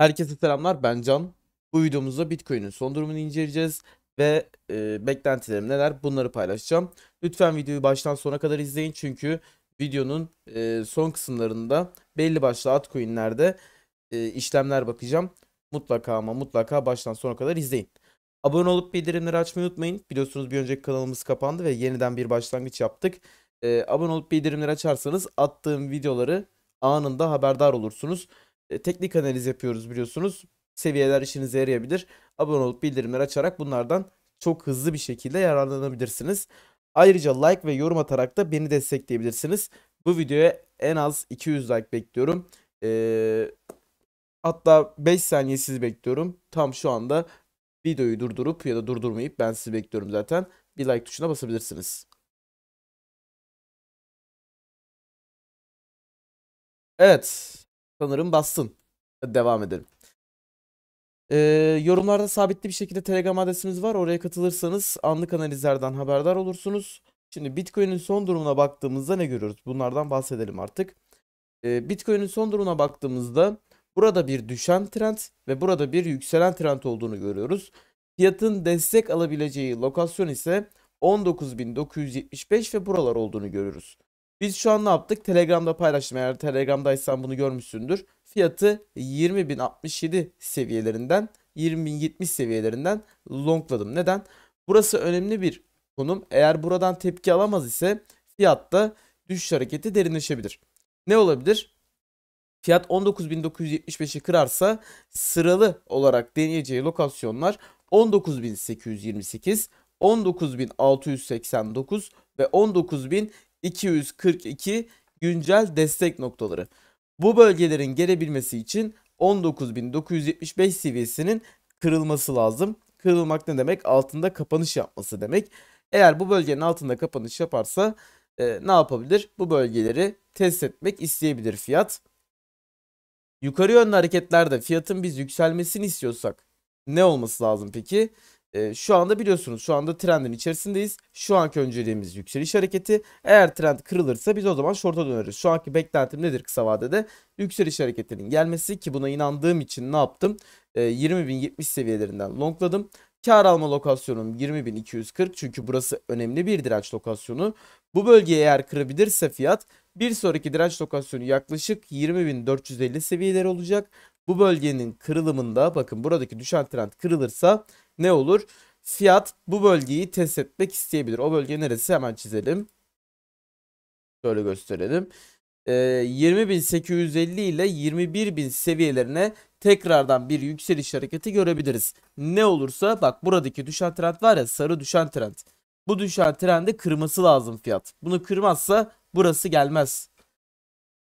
Herkese selamlar ben Can. Bu videomuzda Bitcoin'in son durumunu inceleyeceğiz ve e, beklentilerim neler bunları paylaşacağım. Lütfen videoyu baştan sona kadar izleyin çünkü videonun e, son kısımlarında belli başlı altcoin'lerde e, işlemler bakacağım. Mutlaka ama mutlaka baştan sona kadar izleyin. Abone olup bildirimleri açmayı unutmayın. Biliyorsunuz bir önceki kanalımız kapandı ve yeniden bir başlangıç yaptık. E, abone olup bildirimleri açarsanız attığım videoları anında haberdar olursunuz. E, teknik analiz yapıyoruz biliyorsunuz. Seviyeler işinize yarayabilir. Abone olup bildirimleri açarak bunlardan çok hızlı bir şekilde yararlanabilirsiniz. Ayrıca like ve yorum atarak da beni destekleyebilirsiniz. Bu videoya en az 200 like bekliyorum. Ee, hatta 5 saniye sizi bekliyorum. Tam şu anda videoyu durdurup ya da durdurmayıp ben sizi bekliyorum zaten. Bir like tuşuna basabilirsiniz. Evet sanırım bassın. Hadi devam edelim. Ee, yorumlarda sabitli bir şekilde Telegram adresimiz var. Oraya katılırsanız anlık analizlerden haberdar olursunuz. Şimdi Bitcoin'in son durumuna baktığımızda ne görüyoruz? Bunlardan bahsedelim artık. Ee, Bitcoin'in son durumuna baktığımızda burada bir düşen trend ve burada bir yükselen trend olduğunu görüyoruz. Fiyatın destek alabileceği lokasyon ise 19.975 ve buralar olduğunu görüyoruz. Biz şu an ne yaptık? Telegram'da paylaştım. Eğer Telegram'daysan bunu görmüşsündür. Fiyatı 20.067 seviyelerinden 20.070 seviyelerinden longladım. Neden? Burası önemli bir konum. Eğer buradan tepki alamaz ise fiyatta düşüş hareketi derinleşebilir. Ne olabilir? Fiyat 19.975'i kırarsa sıralı olarak deneyeceği lokasyonlar 19.828, 19.689 ve 19.000 242 güncel destek noktaları. Bu bölgelerin gelebilmesi için 19.975 seviyesinin kırılması lazım. Kırılmak ne demek? Altında kapanış yapması demek. Eğer bu bölgenin altında kapanış yaparsa e, ne yapabilir? Bu bölgeleri test etmek isteyebilir fiyat. Yukarı yönlü hareketlerde fiyatın biz yükselmesini istiyorsak ne olması lazım peki? e, şu anda biliyorsunuz şu anda trendin içerisindeyiz. Şu anki önceliğimiz yükseliş hareketi. Eğer trend kırılırsa biz o zaman short'a döneriz. Şu anki beklentim nedir kısa vadede? Yükseliş hareketinin gelmesi ki buna inandığım için ne yaptım? E, ee, 20.070 seviyelerinden longladım. Kar alma lokasyonum 20.240 çünkü burası önemli bir direnç lokasyonu. Bu bölgeyi eğer kırabilirse fiyat bir sonraki direnç lokasyonu yaklaşık 20.450 seviyeleri olacak. Bu bölgenin kırılımında bakın buradaki düşen trend kırılırsa ne olur? Fiyat bu bölgeyi test etmek isteyebilir. O bölge neresi hemen çizelim. Şöyle gösterelim. E, ee, 20.850 ile 21.000 seviyelerine tekrardan bir yükseliş hareketi görebiliriz. Ne olursa bak buradaki düşen trend var ya sarı düşen trend. Bu düşen trendi kırması lazım fiyat. Bunu kırmazsa burası gelmez.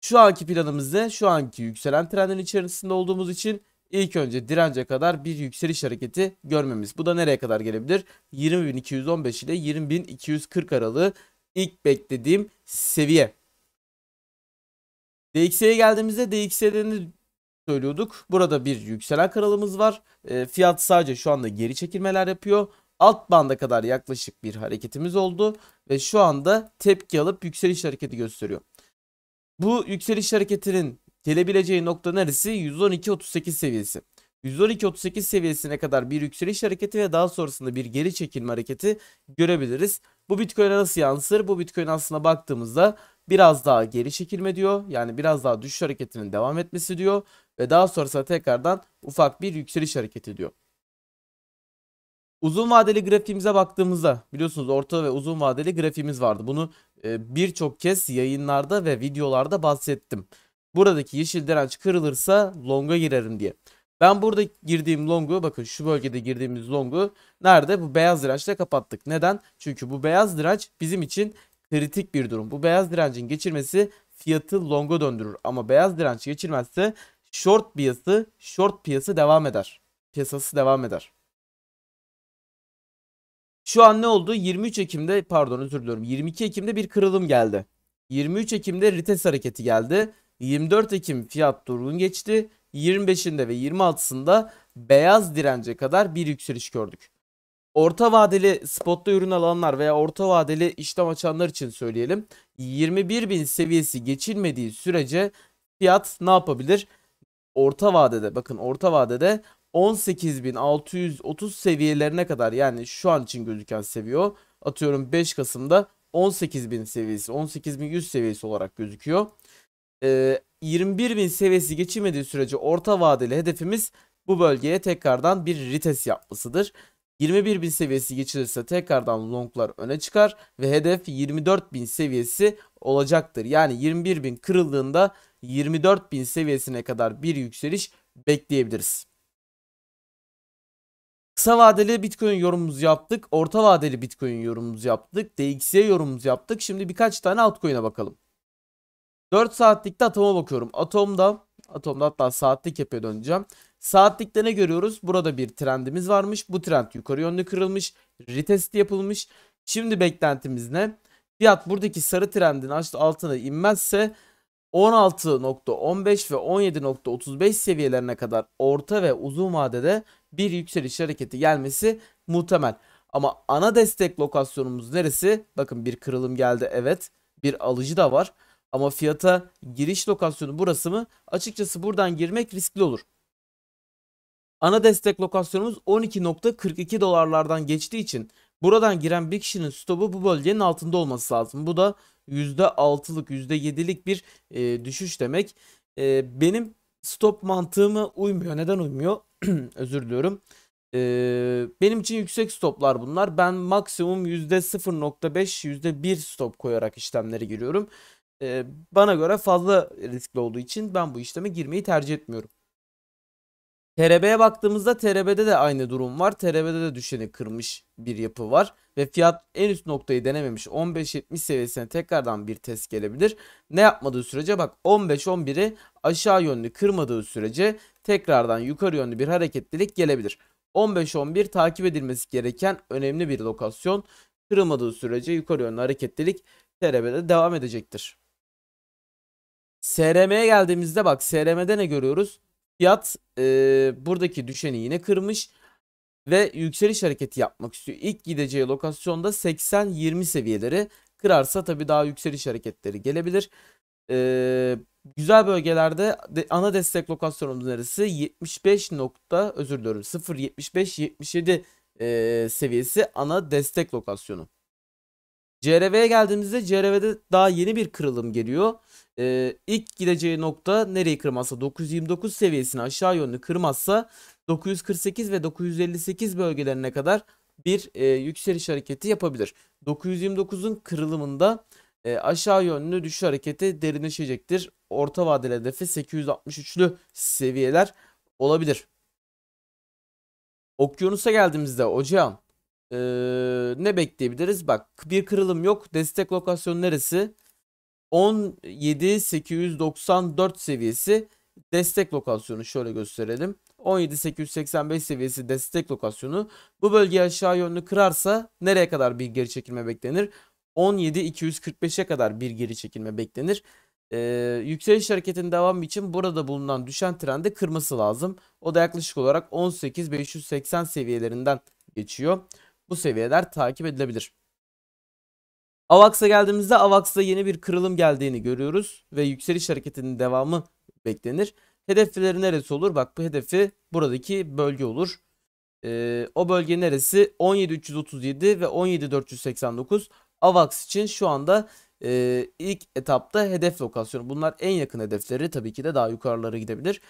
Şu anki planımızda, Şu anki yükselen trendin içerisinde olduğumuz için ilk önce dirence kadar bir yükseliş hareketi görmemiz. Bu da nereye kadar gelebilir? 20.215 ile 20.240 aralığı ilk beklediğim seviye. DXY'ye geldiğimizde DXY'lerini söylüyorduk. Burada bir yükselen kanalımız var. E, fiyat sadece şu anda geri çekilmeler yapıyor. Alt banda kadar yaklaşık bir hareketimiz oldu ve şu anda tepki alıp yükseliş hareketi gösteriyor. Bu yükseliş hareketinin gelebileceği nokta neresi? 112.38 seviyesi. 112.38 seviyesine kadar bir yükseliş hareketi ve daha sonrasında bir geri çekilme hareketi görebiliriz. Bu Bitcoin'e nasıl yansır? Bu Bitcoin aslında baktığımızda biraz daha geri çekilme diyor. Yani biraz daha düşüş hareketinin devam etmesi diyor. Ve daha sonrasında tekrardan ufak bir yükseliş hareketi diyor. Uzun vadeli grafiğimize baktığımızda biliyorsunuz orta ve uzun vadeli grafiğimiz vardı. Bunu e, birçok kez yayınlarda ve videolarda bahsettim. Buradaki yeşil direnç kırılırsa longa girerim diye. Ben burada girdiğim longu bakın şu bölgede girdiğimiz longu nerede? Bu beyaz dirençle kapattık. Neden? Çünkü bu beyaz direnç bizim için kritik bir durum. Bu beyaz direncin geçirmesi fiyatı longa döndürür. Ama beyaz direnç geçirmezse short piyası, short piyası devam eder. Piyasası devam eder. Şu an ne oldu? 23 Ekim'de pardon özür diliyorum. 22 Ekim'de bir kırılım geldi. 23 Ekim'de Rites hareketi geldi. 24 Ekim fiyat durgun geçti. 25'inde ve 26'sında beyaz dirence kadar bir yükseliş gördük. Orta vadeli spotta ürün alanlar veya orta vadeli işlem açanlar için söyleyelim. 21.000 seviyesi geçilmediği sürece fiyat ne yapabilir? Orta vadede bakın orta vadede 18.630 seviyelerine kadar yani şu an için gözüken seviye Atıyorum 5 Kasım'da 18.000 seviyesi 18.100 seviyesi olarak gözüküyor e, ee, 21 bin seviyesi geçilmediği sürece orta vadeli hedefimiz bu bölgeye tekrardan bir rites yapmasıdır. 21 bin seviyesi geçilirse tekrardan longlar öne çıkar ve hedef 24 bin seviyesi olacaktır. Yani 21 bin kırıldığında 24 bin seviyesine kadar bir yükseliş bekleyebiliriz. Kısa vadeli Bitcoin yorumumuzu yaptık. Orta vadeli Bitcoin yorumumuzu yaptık. DXY yorumumuzu yaptık. Şimdi birkaç tane altcoin'e bakalım. 4 saatlikte atoma bakıyorum. Atomda, atomda hatta saatlik yapıya döneceğim. Saatlikte ne görüyoruz? Burada bir trendimiz varmış. Bu trend yukarı yönlü kırılmış. Retest yapılmış. Şimdi beklentimiz ne? Fiyat buradaki sarı trendin altına inmezse 16.15 ve 17.35 seviyelerine kadar orta ve uzun vadede bir yükseliş hareketi gelmesi muhtemel. Ama ana destek lokasyonumuz neresi? Bakın bir kırılım geldi evet. Bir alıcı da var. Ama fiyata giriş lokasyonu burası mı? Açıkçası buradan girmek riskli olur. Ana destek lokasyonumuz 12.42 dolarlardan geçtiği için buradan giren bir kişinin stopu bu bölgenin altında olması lazım. Bu da %6'lık %7'lik bir e, düşüş demek. E, benim stop mantığıma uymuyor. Neden uymuyor? Özür diliyorum. Ee, benim için yüksek stoplar bunlar. Ben maksimum %0.5, %1 stop koyarak işlemlere giriyorum e, bana göre fazla riskli olduğu için ben bu işleme girmeyi tercih etmiyorum. TRB'ye baktığımızda TRB'de de aynı durum var. TRB'de de düşeni kırmış bir yapı var. Ve fiyat en üst noktayı denememiş. 15.70 seviyesine tekrardan bir test gelebilir. Ne yapmadığı sürece bak 15.11'i aşağı yönlü kırmadığı sürece tekrardan yukarı yönlü bir hareketlilik gelebilir. 15.11 takip edilmesi gereken önemli bir lokasyon. Kırılmadığı sürece yukarı yönlü hareketlilik TRB'de devam edecektir. SRM'ye geldiğimizde bak SRM'de ne görüyoruz? Fiyat e, buradaki düşeni yine kırmış ve yükseliş hareketi yapmak istiyor. İlk gideceği lokasyonda 80-20 seviyeleri kırarsa tabii daha yükseliş hareketleri gelebilir. Ee, güzel bölgelerde de, ana destek lokasyonumuz neresi? 75 nokta özür diliyorum 0.75-77 e, seviyesi ana destek lokasyonu. CRV'ye geldiğimizde CRV'de daha yeni bir kırılım geliyor. Ee, ilk gideceği nokta nereyi kırmazsa 929 seviyesini aşağı yönlü kırmazsa 948 ve 958 bölgelerine kadar bir e, yükseliş hareketi yapabilir. 929'un kırılımında e, aşağı yönlü düşüş hareketi derinleşecektir. Orta vadeli hedefi 863'lü seviyeler olabilir. Okyanusa geldiğimizde hocam ee, ne bekleyebiliriz? Bak bir kırılım yok. Destek lokasyonu neresi? 17894 seviyesi destek lokasyonu şöyle gösterelim. 17885 seviyesi destek lokasyonu. Bu bölge aşağı yönlü kırarsa nereye kadar bir geri çekilme beklenir? 17245'e kadar bir geri çekilme beklenir. Ee, yükseliş hareketinin devamı için burada bulunan düşen trende kırması lazım. O da yaklaşık olarak 18580 seviyelerinden geçiyor bu seviyeler takip edilebilir. AVAX'a geldiğimizde AVAX'da yeni bir kırılım geldiğini görüyoruz ve yükseliş hareketinin devamı beklenir. Hedefleri neresi olur? Bak bu hedefi buradaki bölge olur. Ee, o bölge neresi? 17.337 ve 17.489. AVAX için şu anda e, ilk etapta hedef lokasyonu. Bunlar en yakın hedefleri. Tabii ki de daha yukarılara gidebilir.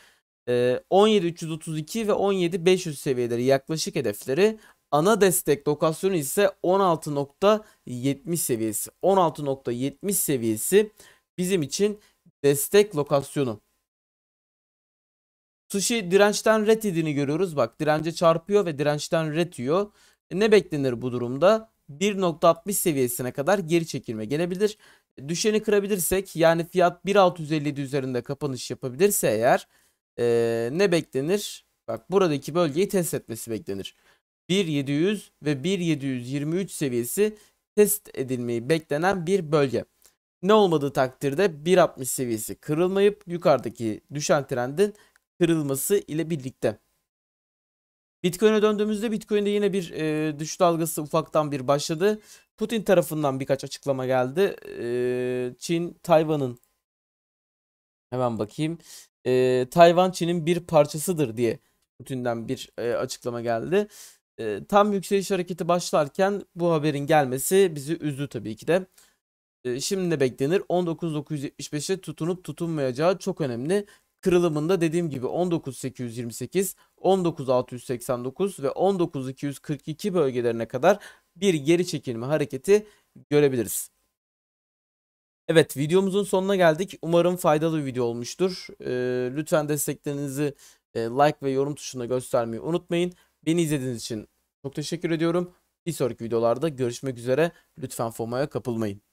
E, ee, 17.332 ve 17.500 seviyeleri yaklaşık hedefleri Ana destek lokasyonu ise 16.70 seviyesi. 16.70 seviyesi bizim için destek lokasyonu. Sushi dirençten ret yediğini görüyoruz. Bak dirence çarpıyor ve dirençten ret yiyor. E, ne beklenir bu durumda? 1.60 seviyesine kadar geri çekilme gelebilir. E, düşeni kırabilirsek yani fiyat 1.657 üzerinde kapanış yapabilirse eğer e, ne beklenir? Bak buradaki bölgeyi test etmesi beklenir. 1700 ve 1723 seviyesi test edilmeyi beklenen bir bölge. Ne olmadığı takdirde 1.60 seviyesi kırılmayıp yukarıdaki düşen trendin kırılması ile birlikte. Bitcoin'e döndüğümüzde Bitcoin'de yine bir e, düşüş dalgası ufaktan bir başladı. Putin tarafından birkaç açıklama geldi. E, Çin, Tayvan'ın hemen bakayım. E, Tayvan Çin'in bir parçasıdır diye Putin'den bir e, açıklama geldi. Ee, tam yükseliş hareketi başlarken bu haberin gelmesi bizi üzdü tabii ki de. Ee, şimdi ne beklenir? 19.975'e tutunup tutunmayacağı çok önemli. Kırılımında dediğim gibi 19.828, 19.689 ve 19.242 bölgelerine kadar bir geri çekilme hareketi görebiliriz. Evet videomuzun sonuna geldik. Umarım faydalı bir video olmuştur. Ee, lütfen desteklerinizi e, like ve yorum tuşuna göstermeyi unutmayın. Beni izlediğiniz için çok teşekkür ediyorum. Bir sonraki videolarda görüşmek üzere. Lütfen FOMO'ya kapılmayın.